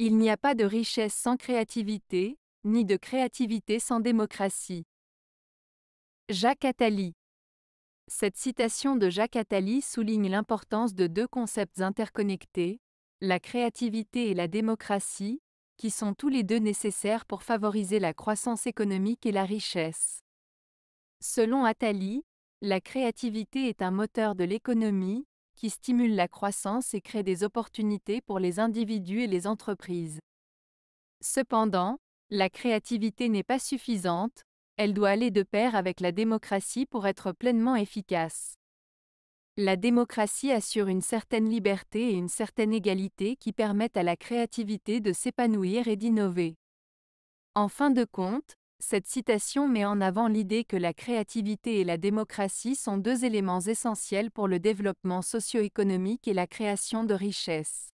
Il n'y a pas de richesse sans créativité, ni de créativité sans démocratie. Jacques Attali Cette citation de Jacques Attali souligne l'importance de deux concepts interconnectés, la créativité et la démocratie, qui sont tous les deux nécessaires pour favoriser la croissance économique et la richesse. Selon Attali, la créativité est un moteur de l'économie, qui stimule la croissance et crée des opportunités pour les individus et les entreprises. Cependant, la créativité n'est pas suffisante, elle doit aller de pair avec la démocratie pour être pleinement efficace. La démocratie assure une certaine liberté et une certaine égalité qui permettent à la créativité de s'épanouir et d'innover. En fin de compte, cette citation met en avant l'idée que la créativité et la démocratie sont deux éléments essentiels pour le développement socio-économique et la création de richesses.